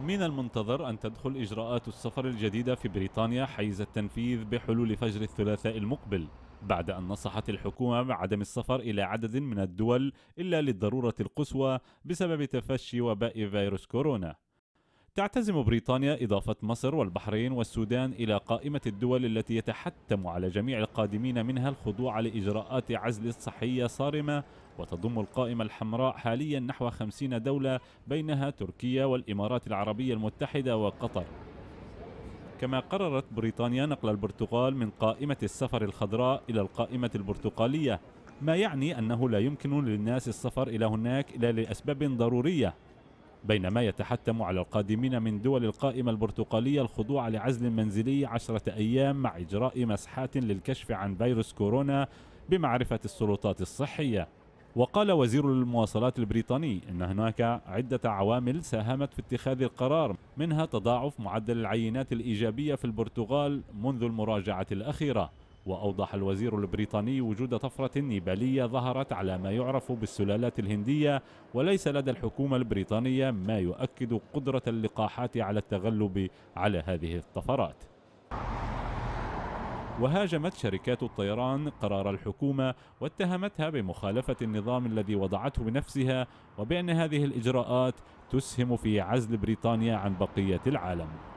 من المنتظر أن تدخل إجراءات السفر الجديدة في بريطانيا حيز التنفيذ بحلول فجر الثلاثاء المقبل بعد أن نصحت الحكومة بعدم السفر إلى عدد من الدول إلا للضرورة القصوى بسبب تفشي وباء فيروس كورونا تعتزم بريطانيا إضافة مصر والبحرين والسودان إلى قائمة الدول التي يتحتم على جميع القادمين منها الخضوع لإجراءات عزل صحية صارمة وتضم القائمة الحمراء حاليا نحو 50 دولة بينها تركيا والإمارات العربية المتحدة وقطر كما قررت بريطانيا نقل البرتغال من قائمة السفر الخضراء إلى القائمة البرتقالية ما يعني أنه لا يمكن للناس السفر إلى هناك إلا لأسباب ضرورية بينما يتحتم على القادمين من دول القائمة البرتقالية الخضوع لعزل منزلي عشرة أيام مع إجراء مسحات للكشف عن فيروس كورونا بمعرفة السلطات الصحية وقال وزير المواصلات البريطاني ان هناك عده عوامل ساهمت في اتخاذ القرار منها تضاعف معدل العينات الايجابيه في البرتغال منذ المراجعه الاخيره وأوضح الوزير البريطاني وجود طفرة نيبالية ظهرت على ما يعرف بالسلالات الهندية وليس لدى الحكومة البريطانية ما يؤكد قدرة اللقاحات على التغلب على هذه الطفرات وهاجمت شركات الطيران قرار الحكومة واتهمتها بمخالفة النظام الذي وضعته بنفسها وبأن هذه الإجراءات تسهم في عزل بريطانيا عن بقية العالم